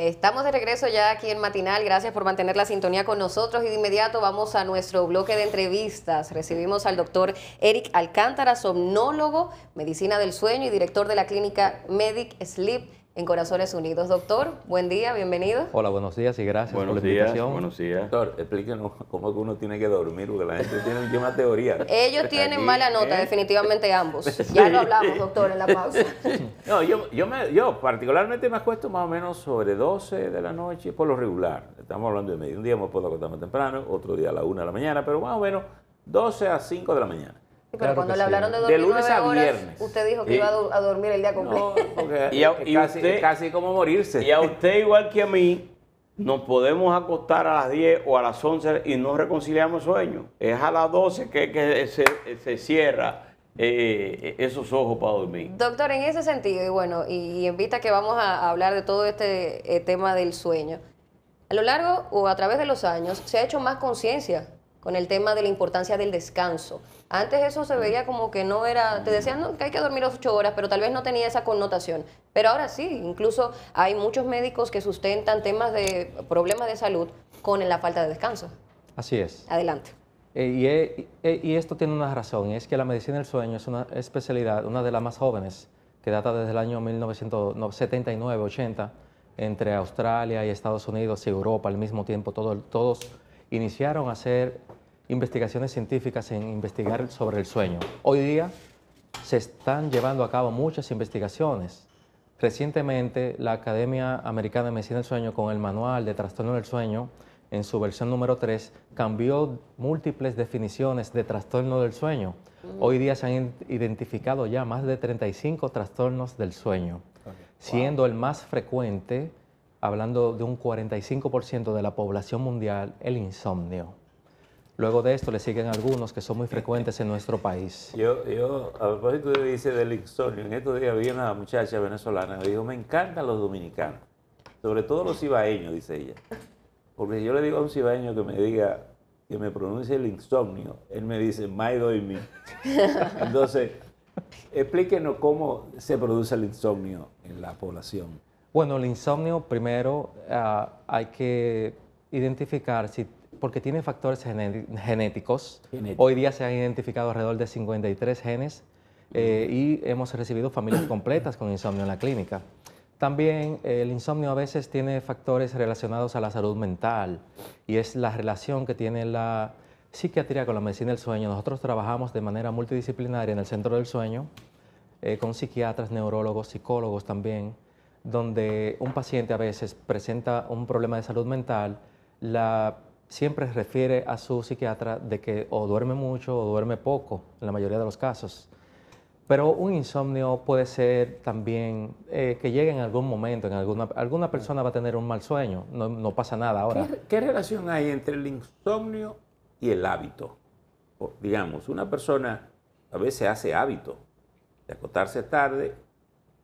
Estamos de regreso ya aquí en Matinal. Gracias por mantener la sintonía con nosotros y de inmediato vamos a nuestro bloque de entrevistas. Recibimos al doctor Eric Alcántara, somnólogo, medicina del sueño y director de la clínica Medic Sleep en Corazones Unidos. Doctor, buen día, bienvenido. Hola, buenos días y gracias por la invitación. Buenos días. Doctor, explíquenos cómo que uno tiene que dormir, porque la gente tiene una teoría. Ellos tienen mala ¿eh? nota, definitivamente ambos. Ya lo hablamos, doctor, en la pausa. No, yo, yo, yo particularmente me acuesto más o menos sobre 12 de la noche, por lo regular. Estamos hablando de medio. Un día me puedo acostar más temprano, otro día a la 1 de la mañana, pero más o menos 12 a 5 de la mañana pero cuando le hablaron de dormir viernes. usted dijo que iba a, dormir el día completo. y, casi, como morirse. Y a usted, igual que a mí, nos podemos acostar a las 10 o a las 11 y no reconciliamos sueños. Es a las 12 que, se, se cierra. Eh, esos ojos para dormir. Doctor, en ese sentido, y bueno, y, en vista que vamos a, hablar de todo este eh, tema del sueño, a lo largo o a través de los años se ha hecho más conciencia con el tema de la importancia del descanso. Antes eso se veía como que no era, te decían que hay que dormir ocho horas, pero tal vez no tenía esa connotación. Pero ahora sí, incluso hay muchos médicos que sustentan temas de problemas de salud con la falta de descanso. Así es. Adelante. Eh, eh, y, esto tiene una razón, es que la medicina del sueño es una especialidad, una de las más jóvenes, que data desde el año 1979-80, entre Australia y Estados Unidos y Europa al mismo tiempo, todos iniciaron a hacer investigaciones científicas en investigar sobre el sueño. Hoy día se están llevando a cabo muchas investigaciones. Recientemente, la Academia Americana de Medicina del Sueño, con el manual de trastorno del sueño, en su versión número 3, cambió múltiples definiciones de trastorno del sueño. Mm. Hoy día se han identificado ya más de 35 trastornos del sueño, siendo el más frecuente hablando de un 45% de la población mundial, el insomnio. Luego de esto le siguen algunos que son muy frecuentes en nuestro país. Yo, yo a propósito de dice del insomnio, en estos días vi una muchacha venezolana que dijo, me encantan los dominicanos, sobre todo los cibaeños, dice ella. Porque si yo le digo a un cibaeño que me diga, que me pronuncie el insomnio, él me dice, my doy mi. Entonces, explíquenos cómo se produce el insomnio en la población. Bueno, el insomnio primero ah, hay que identificar si porque tiene factores genéticos. Hoy día se han identificado alrededor de 53 genes eh, y hemos recibido familias completas con insomnio en la clínica. También el insomnio a veces tiene factores relacionados a la salud mental y es la relación que tiene la psiquiatría con la medicina del sueño. Nosotros trabajamos de manera multidisciplinaria en el centro del sueño eh, con psiquiatras, neurólogos, psicólogos también donde un paciente a veces presenta un problema de salud mental, la, siempre refiere a su psiquiatra de que o duerme mucho o duerme poco, en la mayoría de los casos. Pero un insomnio puede ser también eh, que llegue en algún momento, en alguna, alguna persona va a tener un mal sueño, no, pasa nada ahora. ¿Qué, relación hay entre el insomnio y el hábito? digamos, una persona a veces hace hábito de acostarse tarde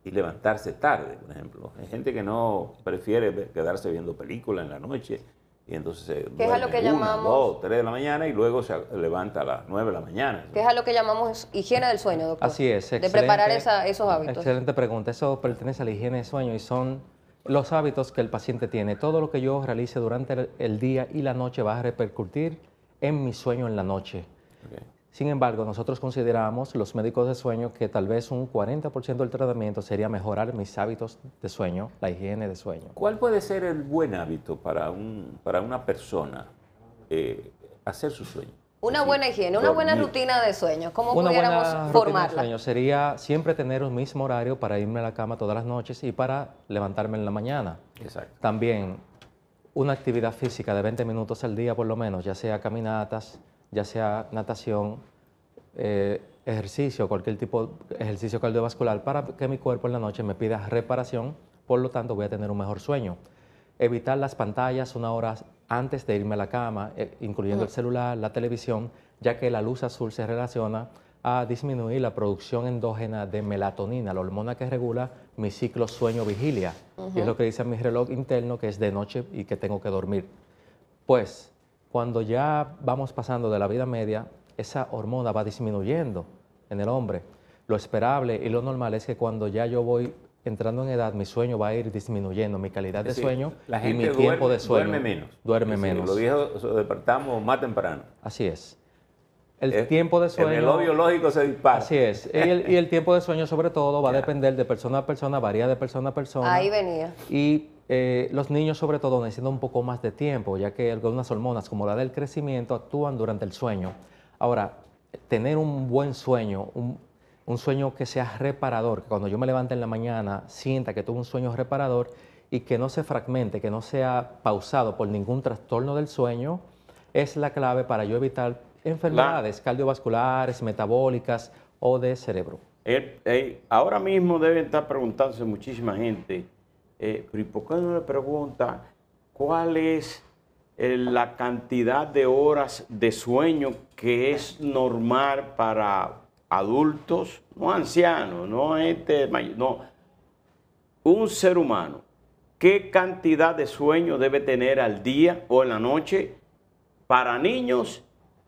y levantarse tarde, por ejemplo. Hay gente que no prefiere quedarse viendo películas en la noche y entonces se lo que llamamos dos, tres de la mañana y luego se levanta a las 9 de la mañana. Que es lo que llamamos higiene del sueño, doctor. Así es, de preparar esos hábitos. Excelente pregunta. Eso pertenece a la higiene del sueño y son los hábitos que el paciente tiene. Todo lo que yo realice durante el día y la noche va a repercutir en mi sueño en la noche. Sin embargo, nosotros consideramos, los médicos de sueño, que tal vez un 40% del tratamiento sería mejorar mis hábitos de sueño, la higiene de sueño. ¿Cuál puede ser el buen hábito para, un, para una persona eh, hacer su sueño? Una buena higiene, una buena rutina de sueño. ¿Cómo una pudiéramos buena Rutina de sueño sería siempre tener un mismo horario para irme a la cama todas las noches y para levantarme en la mañana. Exacto. También una actividad física de 20 minutos al día por lo menos, ya sea caminatas, ya sea natación, eh, ejercicio, cualquier tipo de ejercicio cardiovascular, para que mi cuerpo en la noche me pida reparación, por lo tanto voy a tener un mejor sueño. Evitar las pantallas una hora antes de irme a la cama, eh, incluyendo el mm. celular, la televisión, ya que la luz azul se relaciona a disminuir la producción endógena de melatonina, la hormona que regula mi ciclo sueño-vigilia. Y es lo que dice mi reloj interno que es de noche y que tengo que dormir. Pues cuando ya vamos pasando de la vida media, esa hormona va disminuyendo en el hombre. Lo esperable y lo normal es que cuando ya yo voy entrando en edad, mi sueño va a ir disminuyendo, mi calidad de sueño la y mi tiempo de sueño. Duerme menos. Duerme menos. Lo viejos despertamos más temprano. Así es. El eh, tiempo de sueño. En el obvio lógico se dispara. Así es. Y el, y el tiempo de sueño, sobre todo, va a depender de persona a persona, varía de persona a persona. Ahí venía. Y eh, los niños sobre todo necesitan un poco más de tiempo, ya que algunas hormonas como la del crecimiento actúan durante el sueño. Ahora, tener un buen sueño, un, sueño que sea reparador, que cuando yo me levante en la mañana sienta que tuve un sueño reparador y que no se fragmente, que no sea pausado por ningún trastorno del sueño, es la clave para yo evitar enfermedades cardiovasculares, metabólicas o de cerebro. Eh, eh, ahora mismo deben estar preguntándose muchísima gente eh, por qué no le pregunta cuál es eh, la cantidad de horas de sueño que es normal para adultos, no ancianos, no gente mayor, no, un ser humano? ¿Qué cantidad de sueño debe tener al día o en la noche para niños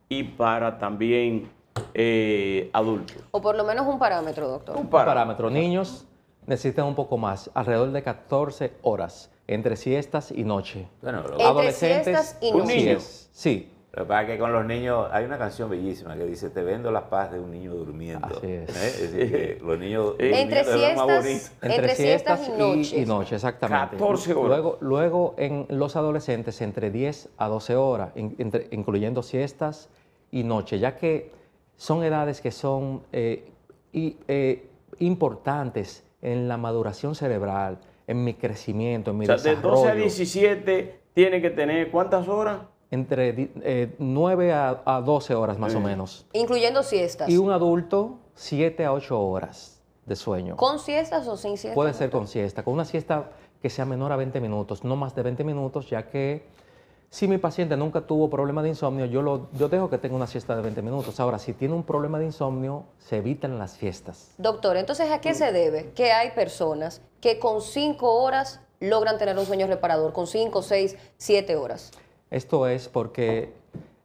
y para también eh, adultos? O por lo menos un parámetro, doctor. Un parámetro. Niños, necesitan un poco más, alrededor de 14 horas entre siestas y noche. adolescentes y noche. Sí. Para que con los niños hay una canción bellísima que dice, te vendo la paz de un niño durmiendo. Así es. ¿Eh? los niños... Entre, siestas siestas, entre, entre siestas, y, noche, exactamente. 14 horas. Luego, en los adolescentes entre 10 a 12 horas, incluyendo siestas y noche, ya que son edades que son eh, eh, importantes en la maduración cerebral, en mi crecimiento, en mi o sea, De 12 a 17 tiene que tener cuántas horas? Entre eh, 9 a, 12 horas más o menos. Incluyendo siestas. Y un adulto 7 a 8 horas de sueño. ¿Con siestas o sin siestas? Puede ser con siesta, con una siesta que sea menor a 20 minutos, no más de 20 minutos, ya que si mi paciente nunca tuvo problema de insomnio, yo, yo dejo que tenga una siesta de 20 minutos. Ahora, si tiene un problema de insomnio, se evitan las fiestas. Doctor, entonces, ¿a qué se debe que hay personas que con 5 horas logran tener un sueño reparador, con 5, 6, 7 horas? Esto es porque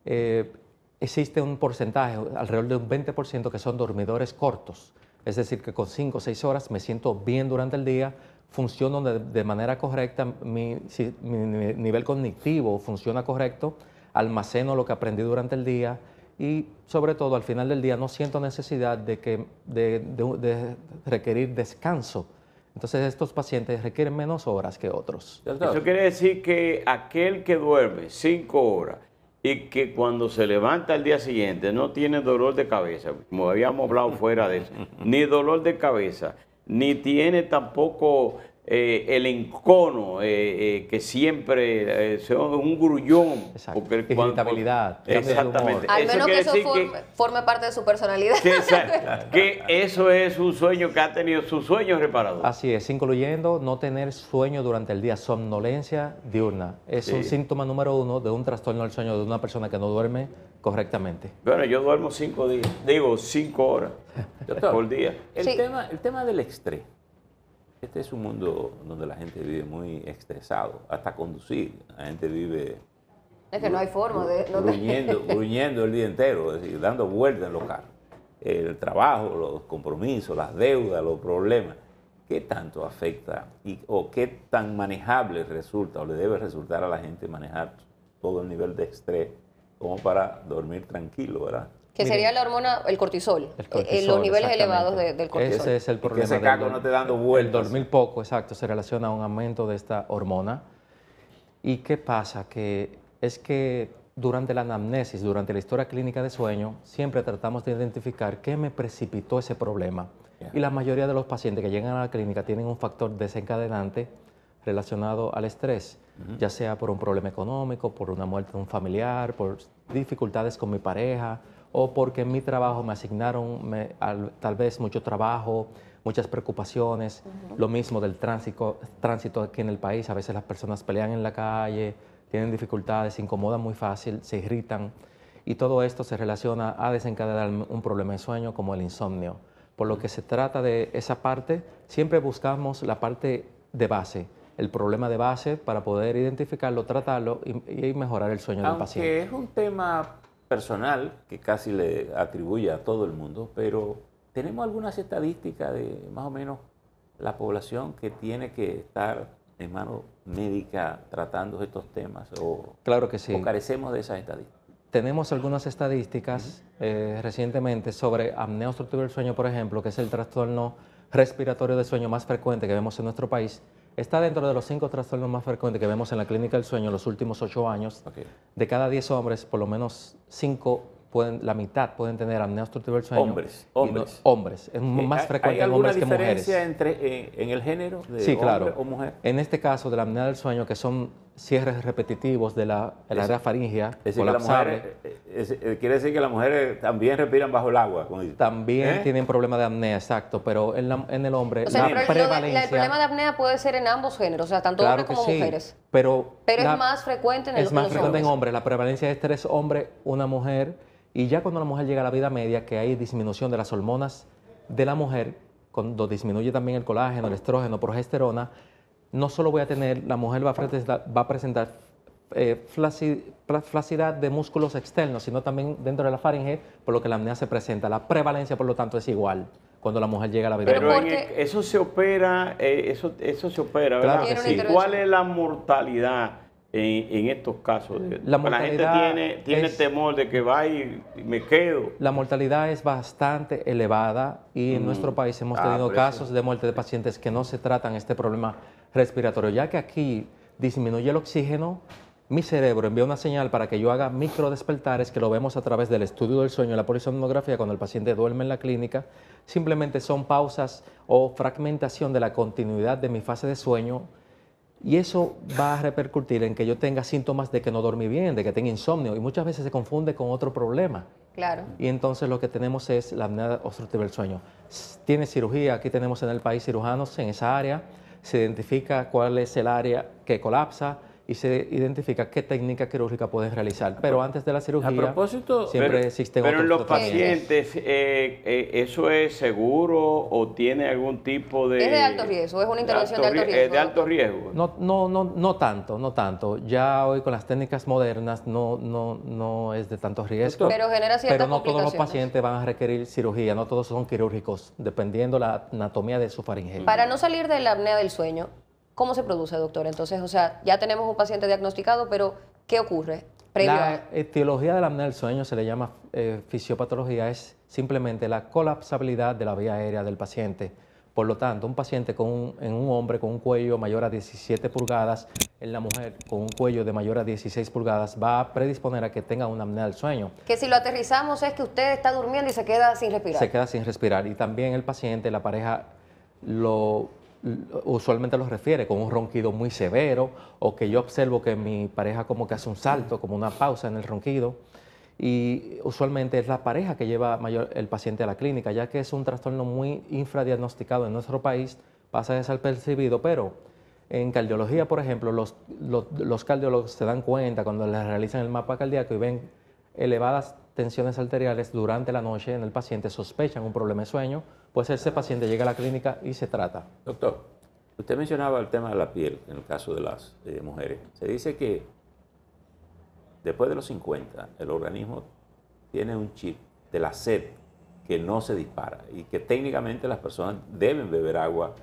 eh, existe un porcentaje, alrededor de un 20%, que son dormidores cortos. Es decir, que con 5 o 6 horas me siento bien durante el día, funciono de, manera correcta, mi, nivel cognitivo funciona correcto, almaceno lo que aprendí durante el día y sobre todo al final del día no siento necesidad de, que, de, requerir descanso. Entonces estos pacientes requieren menos horas que otros. Eso quiere decir que aquel que duerme cinco horas y que cuando se levanta el día siguiente no tiene dolor de cabeza, como habíamos hablado fuera de eso, ni dolor de cabeza, ni tiene tampoco eh, el encono eh, eh, que siempre es un grullón. Exacto. Porque exactamente. Al menos que eso forme, parte de su personalidad. Que, eso es un sueño que ha tenido, su sueño reparado. Así es, incluyendo no tener sueño durante el día, somnolencia diurna. Es un síntoma número uno de un trastorno del sueño de una persona que no duerme correctamente. Bueno, yo duermo cinco días, digo cinco horas por día. El, tema, el tema del estrés. Este es un mundo donde la gente vive muy estresado, hasta conducir. La gente vive... Es que no hay forma de... No gruñendo, el día entero, es decir, dando vueltas en los carros. El trabajo, los compromisos, las deudas, los problemas. ¿Qué tanto afecta y, o qué tan manejable resulta o le debe resultar a la gente manejar todo el nivel de estrés como para dormir tranquilo, ¿verdad? Que sería la hormona, el cortisol, eh, los niveles elevados del cortisol. Ese es el problema. Que no te dando vueltas. dormir poco, exacto, se relaciona a un aumento de esta hormona. ¿Y qué pasa? Que es que durante la anamnesis, durante la historia clínica de sueño, siempre tratamos de identificar qué me precipitó ese problema. Y la mayoría de los pacientes que llegan a la clínica tienen un factor desencadenante relacionado al estrés, ya sea por un problema económico, por una muerte de un familiar, por dificultades con mi pareja o porque en mi trabajo me asignaron tal vez mucho trabajo, muchas preocupaciones, lo mismo del tránsito, tránsito aquí en el país, a veces las personas pelean en la calle, tienen dificultades, se incomodan muy fácil, se irritan y todo esto se relaciona a desencadenar un problema de sueño como el insomnio. Por lo que se trata de esa parte, siempre buscamos la parte de base, el problema de base para poder identificarlo, tratarlo y, mejorar el sueño del paciente. Aunque Es un tema personal que casi le atribuye a todo el mundo, pero tenemos algunas estadísticas de más o menos la población que tiene que estar en mano médica tratando estos temas o, claro que sí. o carecemos de esas estadísticas. Tenemos algunas estadísticas eh, recientemente sobre apnea del sueño, por ejemplo, que es el trastorno respiratorio del sueño más frecuente que vemos en nuestro país, Está dentro de los cinco trastornos más frecuentes que vemos en la clínica del sueño en los últimos ocho años. De cada diez hombres, por lo menos cinco, pueden, la mitad pueden tener apnea obstructiva del sueño. Hombres, hombres. hombres, es eh, más frecuente en hombres que mujeres. ¿Hay alguna diferencia entre, eh, en, el género de sí, hombre claro. o mujer? En este caso de la apnea del sueño, que son cierres repetitivos de la, de área faringea. Eh, es decir, eh, quiere decir que las mujeres también respiran bajo el agua. También ¿Eh? tienen problemas de apnea, exacto, pero en, el hombre la prevalencia... el problema de apnea puede ser en ambos géneros, o sea, tanto hombres como mujeres. Pero, es más frecuente en el, Es más frecuente en hombres. La prevalencia es estrés hombre una mujer. Y ya cuando la mujer llega a la vida media, que hay disminución de las hormonas de la mujer, cuando disminuye también el colágeno, el estrógeno, progesterona, no solo voy a tener, la mujer va a presentar, va eh, de músculos externos, sino también dentro de la faringe, por lo que la apnea se presenta. La prevalencia, por lo tanto, es igual cuando la mujer llega a la vida. Pero e, eso se opera, eh, eso, eso se opera, ¿verdad? ¿Cuál es la mortalidad? En, estos casos. La, gente tiene, tiene temor de que va y me quedo. La mortalidad es bastante elevada y en mm. nuestro país hemos ah, tenido casos de muerte de pacientes que no se tratan este problema respiratorio, ya que aquí disminuye el oxígeno, mi cerebro envía una señal para que yo haga micro despertares que lo vemos a través del estudio del sueño, la polisomnografía, cuando el paciente duerme en la clínica, simplemente son pausas o fragmentación de la continuidad de mi fase de sueño y eso va a repercutir en que yo tenga síntomas de que no dormí bien, de que tenga insomnio y muchas veces se confunde con otro problema. Claro. Y entonces lo que tenemos es la apnea obstructiva del sueño. Tiene cirugía, aquí tenemos en el país cirujanos en esa área se identifica cuál es el área que colapsa, y se identifica qué técnica quirúrgica puedes realizar. Pero antes de la cirugía, a propósito, siempre pero, Pero en los pacientes, eh, eh, ¿eso es seguro o tiene algún tipo de...? Es de alto riesgo, es una intervención de alto, eh, riesgo? ¿Es de alto riesgo. No, no, no, no tanto, no tanto. Ya hoy con las técnicas modernas no, no, no es de tanto riesgo. Pero genera ciertas Pero no todos los pacientes van a requerir cirugía, no todos son quirúrgicos, dependiendo la anatomía de su faringe. Para no salir de la apnea del sueño, ¿Cómo se produce, doctor? Entonces, o sea, ya tenemos un paciente diagnosticado, pero ¿qué ocurre? la etiología del la apnea del sueño se le llama eh, fisiopatología, es simplemente la colapsabilidad de la vía aérea del paciente. Por lo tanto, un paciente en un hombre con un cuello mayor a 17 pulgadas, en la mujer con un cuello de mayor a 16 pulgadas, va a predisponer a que tenga una apnea del sueño. Que si lo aterrizamos es que usted está durmiendo y se queda sin respirar. Se queda sin respirar. Y también el paciente, la pareja, lo usualmente los refiere, con un ronquido muy severo o que yo observo que mi pareja como que hace un salto, como una pausa en el ronquido. Y usualmente es la pareja que lleva mayor el paciente a la clínica, ya que es un trastorno muy infradiagnosticado en nuestro país, pasa desapercibido, pero en cardiología, por ejemplo, los, los, los cardiólogos se dan cuenta cuando les realizan el mapa cardíaco y ven elevadas tensiones arteriales durante la noche en el paciente, sospechan un problema de sueño, pues ese paciente llega a la clínica y se trata. Doctor, usted mencionaba el tema de la piel en el caso de las eh, mujeres. Se dice que después de los 50 el organismo tiene un chip de la sed que no se dispara y que técnicamente las personas deben beber agua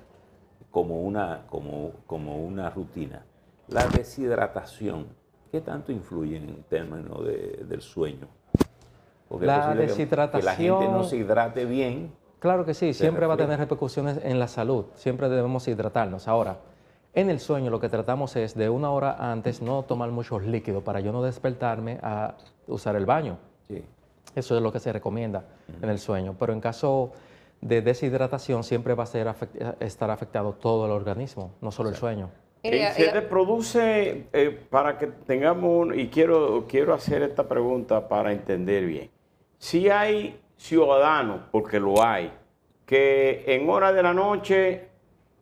como una, como, como una rutina. La deshidratación, ¿qué tanto influye en el término del sueño? la deshidratación. Que la gente no se hidrate bien. Claro que sí, siempre va a tener repercusiones en la salud, siempre debemos hidratarnos. Ahora, en el sueño lo que tratamos es de una hora antes no tomar muchos líquidos para yo no despertarme a usar el baño. Eso es lo que se recomienda en el sueño, pero en caso de deshidratación siempre va a ser estar afectado todo el organismo, no solo el sueño. Eh, eh, se eh, reproduce, para que tengamos, un, y quiero, quiero hacer esta pregunta para entender bien. Si hay ciudadanos, porque lo hay, que en horas de la noche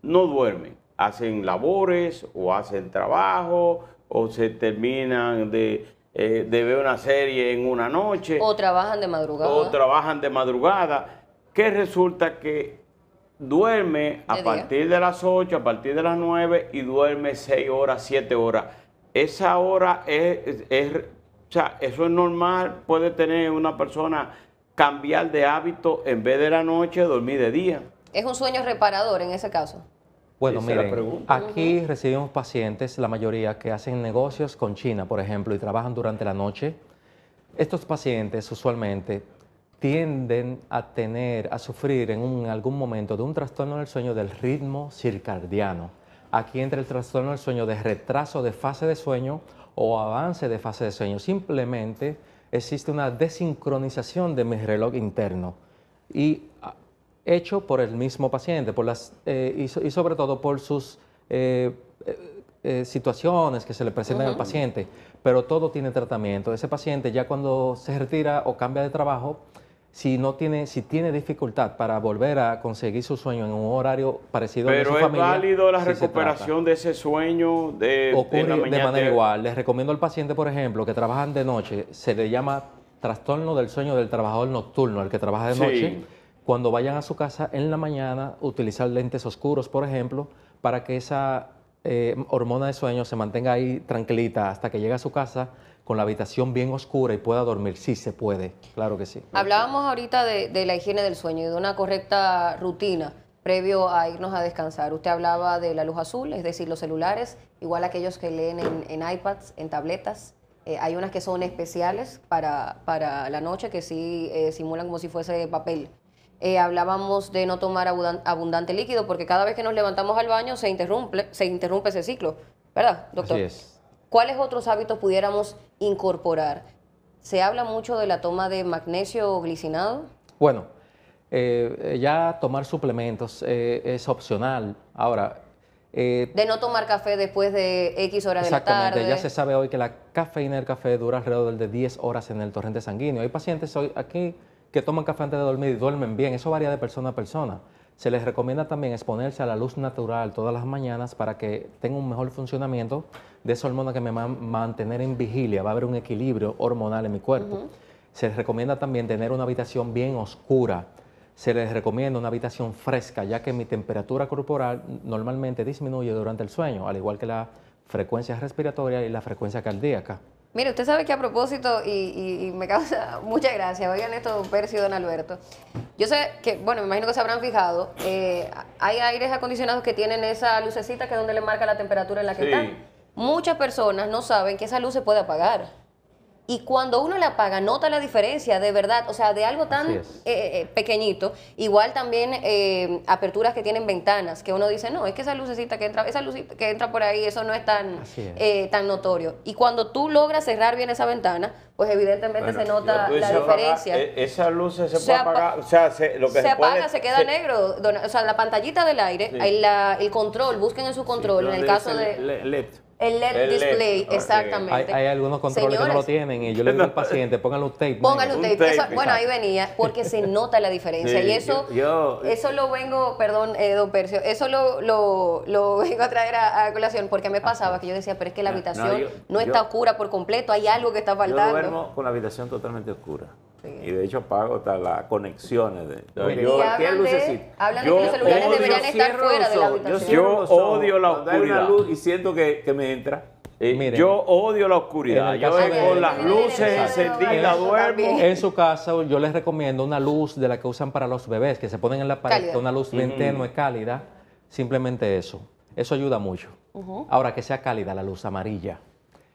no duermen, hacen labores o hacen trabajo o se terminan eh, de, ver una serie en una noche. O trabajan de madrugada. O trabajan de madrugada, que resulta que duerme a partir de las 8, a partir de las 9 y duerme 6 horas, 7 horas. Esa hora es o sea, eso es normal, puede tener una persona cambiar de hábito en vez de la noche, dormir de día. ¿Es un sueño reparador en ese caso? Bueno, miren, aquí recibimos pacientes, la mayoría que hacen negocios con China, por ejemplo, y trabajan durante la noche. Estos pacientes usualmente tienden a tener, a sufrir en, en algún momento de un trastorno del sueño del ritmo circadiano. Aquí entra el trastorno del sueño de retraso de fase de sueño o avance de fase de sueño. Simplemente existe una desincronización de mi reloj interno y ah, hecho por el mismo paciente por las, eh, y, sobre todo por sus eh, eh, situaciones que se le presentan al paciente. Pero todo tiene tratamiento. Ese paciente ya cuando se retira o cambia de trabajo, si no tiene, si tiene dificultad para volver a conseguir su sueño en un horario parecido a su es válido la recuperación de ese sueño de, Ocurre de, la de manera igual. Les recomiendo al paciente, por ejemplo, que trabajan de noche, se le llama trastorno del sueño del trabajador nocturno, el que trabaja de noche. Cuando vayan a su casa en la mañana, utilizar lentes oscuros, por ejemplo, para que esa eh, hormona de sueño se mantenga ahí tranquilita hasta que llegue a su casa con la habitación bien oscura y pueda dormir. Sí se puede, claro que sí. Hablábamos ahorita de, la higiene del sueño y de una correcta rutina previo a irnos a descansar. Usted hablaba de la luz azul, es decir, los celulares, igual aquellos que leen en, iPads, en tabletas. Eh, hay unas que son especiales para, para la noche que sí eh, simulan como si fuese papel. Eh, hablábamos de no tomar abundante líquido porque cada vez que nos levantamos al baño se interrumpe, se interrumpe ese ciclo, ¿verdad, doctor? Así es. ¿Cuáles otros hábitos pudiéramos incorporar? Se habla mucho de la toma de magnesio o glicinado. Bueno, eh, ya tomar suplementos eh, es opcional. Ahora, eh, de no tomar café después de X horas de la tarde. Exactamente, ya se sabe hoy que la cafeína del café dura alrededor de 10 horas en el torrente sanguíneo. Hay pacientes hoy aquí que toman café antes de dormir y duermen bien. Eso varía de persona a persona. Se les recomienda también exponerse a la luz natural todas las mañanas para que tenga un mejor funcionamiento de esa hormona que me va a mantener en vigilia, va a haber un equilibrio hormonal en mi cuerpo. Se les recomienda también tener una habitación bien oscura. Se les recomienda una habitación fresca, ya que mi temperatura corporal normalmente disminuye durante el sueño, al igual que la frecuencia respiratoria y la frecuencia cardíaca. Mire, usted sabe que a propósito, y, me causa mucha gracia, oigan esto, don Percio don Alberto. Yo sé que, bueno, me imagino que se habrán fijado, eh, hay aires acondicionados que tienen esa lucecita que es donde le marca la temperatura en la que están. Muchas personas no saben que esa luz se puede apagar. Y cuando uno la apaga, nota la diferencia, de verdad, o sea, de algo tan eh, eh, pequeñito. Igual también eh, aperturas que tienen ventanas, que uno dice, no, es que esa lucecita que entra, esa luz que entra por ahí, eso no es tan, tan notorio. Y cuando tú logras cerrar bien esa ventana, pues evidentemente se nota la diferencia. esa luz se, puede apagar, o sea, lo que se, se apaga, se queda negro, o sea, la pantallita del aire, el, control, busquen en su control, en el caso de... El LED display, exactamente. Hay, algunos controles que no lo tienen y yo le digo al paciente, pónganle un tape. bueno, ahí venía, porque se nota la diferencia. y eso eso lo vengo, perdón, eh, don Percio, eso lo, lo, lo vengo a traer a, colación porque me pasaba que yo decía, pero es que la habitación no, está oscura por completo, hay algo que está faltando. Yo duermo con la habitación totalmente oscura. Y de hecho pago hasta las conexiones. De, yo, que los celulares deberían estar fuera la eh, Yo, odio la oscuridad. y siento que, me entra. yo odio la oscuridad. Yo con las luces encendidas duermo. En su casa, yo les recomiendo una luz de la que usan para los bebés, que se ponen en la pared, una luz bien no cálida. Simplemente eso. Eso ayuda mucho. Ahora que sea cálida la luz amarilla.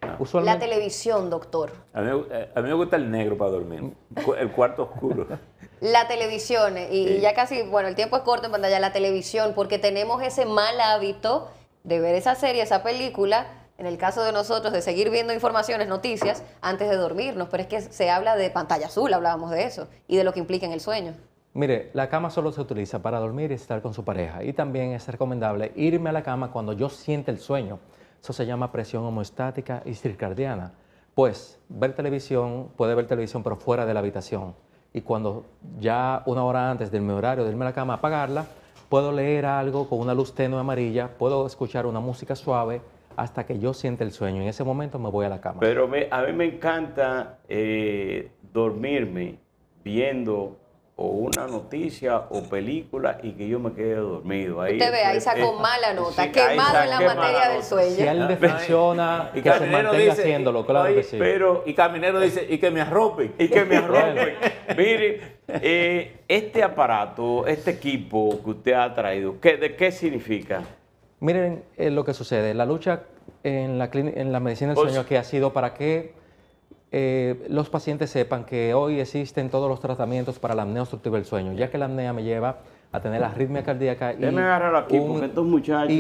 Ah. La televisión, doctor. Eh, a mí, me gusta el negro para dormir, el cuarto oscuro. la televisión, eh, y, ya casi, bueno, el tiempo es corto en pantalla, la televisión, porque tenemos ese mal hábito de ver esa serie, esa película, en el caso de nosotros, de seguir viendo informaciones, noticias, antes de dormirnos, pero es que se habla de pantalla azul, hablábamos de eso, y de lo que implica en el sueño. Mire, la cama solo se utiliza para dormir y estar con su pareja, y también es recomendable irme a la cama cuando yo siente el sueño eso se llama presión homeostática y circadiana. Pues ver televisión, puede ver televisión pero fuera de la habitación. Y cuando ya una hora antes del mi horario de irme a la cama apagarla, puedo leer algo con una luz tenue amarilla, puedo escuchar una música suave hasta que yo siente el sueño. En ese momento me voy a la cama. Pero a mí me encanta eh, dormirme viendo o una noticia o película y que yo me quede dormido. Ahí, Usted ve, ahí sacó eh, mala nota, sí, quemado en la materia del sueño. Si él funciona y que se mantenga haciéndolo, claro que sí. Pero, y Caminero dice, y que me arropen. Y que me arropen. Mire, eh, este aparato, este equipo que usted ha traído, ¿qué, ¿de qué significa? Miren eh, lo que sucede. La lucha en la, en la medicina del pues sueño aquí que ha sido para que eh, los pacientes sepan que hoy existen todos los tratamientos para la apnea obstructiva del sueño, ya que la apnea me lleva a tener arritmia cardíaca y,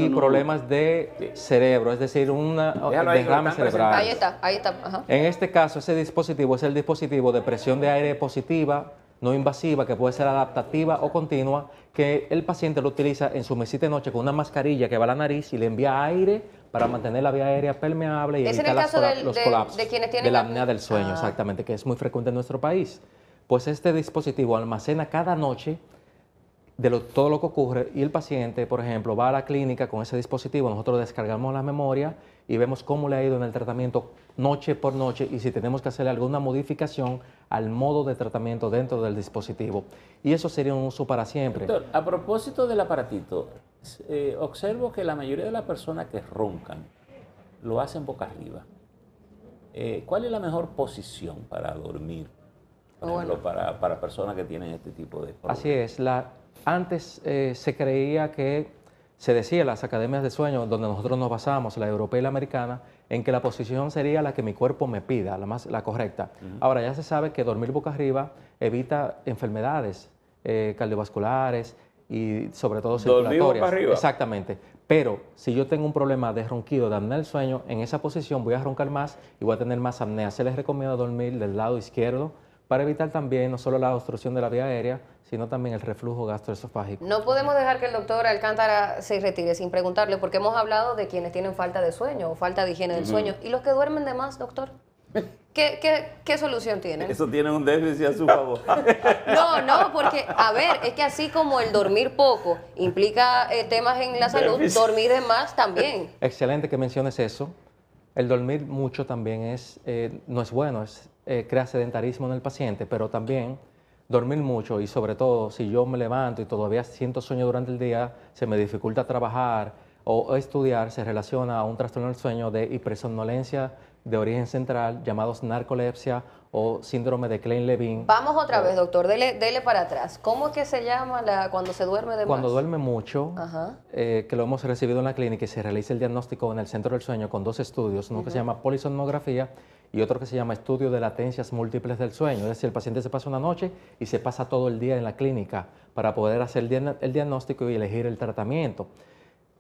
y problemas de cerebro, es decir, un derrame cerebral. Ahí está, ahí está. En este caso, ese dispositivo es el dispositivo de presión de aire positiva, no invasiva, que puede ser adaptativa o continua, que el paciente lo utiliza en su mesita de noche con una mascarilla que va a la nariz y le envía aire para mantener la vía aérea permeable y evitar los colapsos de, la apnea del sueño, ah. exactamente, que es muy frecuente en nuestro país. Pues este dispositivo almacena cada noche de todo lo que ocurre y el paciente, por ejemplo, va a la clínica con ese dispositivo, nosotros descargamos la memoria y vemos cómo le ha ido en el tratamiento noche por noche y si tenemos que hacer alguna modificación al modo de tratamiento dentro del dispositivo. Y eso sería un uso para siempre. Doctor, a propósito del aparatito, eh, observo que la mayoría de las personas que roncan lo hacen boca arriba. Eh, ¿Cuál es la mejor posición para dormir? Oh, para, personas que tienen este tipo de problemas. Así es. La, antes eh, se creía que, se decía las academias de sueño, donde nosotros nos basamos, la europea y la americana, en que la posición sería la que mi cuerpo me pida, la, más, la correcta. Ahora ya se sabe que dormir boca arriba evita enfermedades cardiovasculares, y sobre todo circulatorias. Exactamente. Pero si yo tengo un problema de ronquido, de apnea del sueño, en esa posición voy a roncar más y voy a tener más apnea. Se les recomienda dormir del lado izquierdo para evitar también no solo la obstrucción de la vía aérea, sino también el reflujo gastroesofágico. No podemos dejar que el doctor Alcántara se retire sin preguntarle, porque hemos hablado de quienes tienen falta de sueño o falta de higiene del sueño. ¿Y los que duermen de más, doctor? ¿Qué, solución tienen? Eso tiene un déficit a su favor. No, no, porque, a ver, es que así como el dormir poco implica eh, temas en la salud, dormir de más también. Excelente que menciones eso. El dormir mucho también es, eh, no es bueno, es, eh, crea sedentarismo en el paciente, pero también dormir mucho y sobre todo si yo me levanto y todavía siento sueño durante el día, se me dificulta trabajar o estudiar, se relaciona a un trastorno del sueño de hipersomnolencia de origen central llamados narcolepsia o síndrome de Klein-Levin. Vamos otra vez, doctor, dele, dele, para atrás. ¿Cómo es que se llama la, cuando se duerme de Cuando duerme mucho, eh, que lo hemos recibido en la clínica y se realiza el diagnóstico en el centro del sueño con dos estudios, uno que se llama polisomnografía y otro que se llama estudio de latencias múltiples del sueño. Es decir, el paciente se pasa una noche y se pasa todo el día en la clínica para poder hacer el diagnóstico y elegir el tratamiento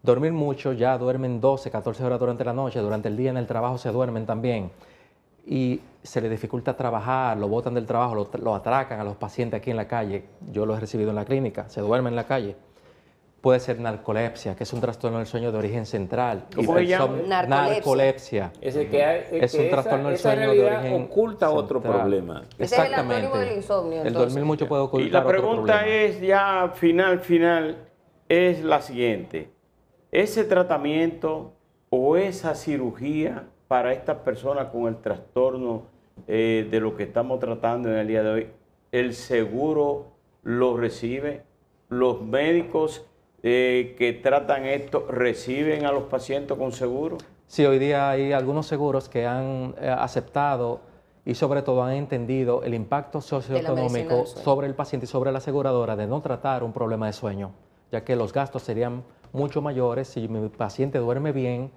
dormir mucho, ya duermen 12, 14 horas durante la noche, durante el día en el trabajo se duermen también y se les dificulta trabajar, lo botan del trabajo, lo, atracan a los pacientes aquí en la calle, yo lo he recibido en la clínica, se duermen en la calle. Puede ser narcolepsia, que es un trastorno del sueño de origen central. ¿Cómo se llama? Narcolepsia. Es, que hay, un trastorno del sueño de origen oculta otro problema. Exactamente. Ese es el del insomnio. dormir mucho puede ocultar otro Y la pregunta es ya final, final, es la siguiente ese tratamiento o esa cirugía para estas personas con el trastorno eh, de lo que estamos tratando en el día de hoy, el seguro lo recibe, los médicos eh, que tratan esto reciben a los pacientes con seguro. Sí, hoy día hay algunos seguros que han eh, aceptado y sobre todo han entendido el impacto socioeconómico sobre el paciente y sobre la aseguradora de no tratar un problema de sueño, ya que los gastos serían mucho mayores, si mi paciente duerme bien,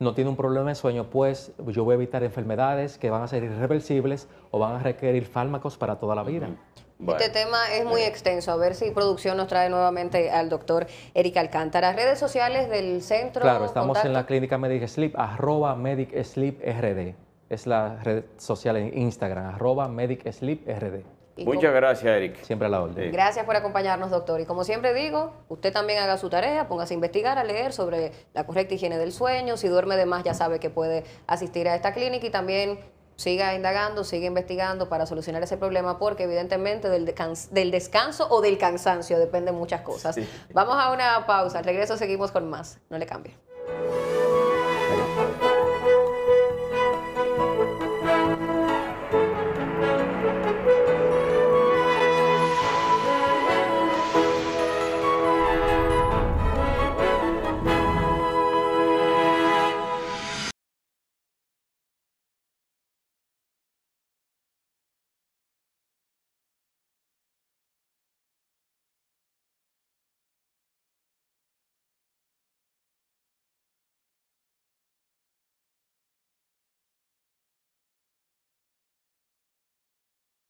no tiene un problema de sueño, pues yo voy a evitar enfermedades que van a ser irreversibles o van a requerir fármacos para toda la vida. este tema es muy eh. extenso. A ver si producción nos trae nuevamente al doctor Eric Alcántara. Redes sociales del centro. Claro, estamos en la clínica Medic Sleep, arroba Medic Sleep RD. Es la red social en Instagram, arroba Medic Sleep RD. Muchas gracias, Eric. Siempre a la orden. Gracias por acompañarnos, doctor. Y como siempre digo, usted también haga su tarea, póngase a investigar, a leer sobre la correcta higiene del sueño. Si duerme de más, ya sabe que puede asistir a esta clínica y también siga indagando, siga investigando para solucionar ese problema, porque evidentemente del, descanso o del cansancio depende muchas cosas. Vamos a una pausa. Al regreso seguimos con más. No le cambie.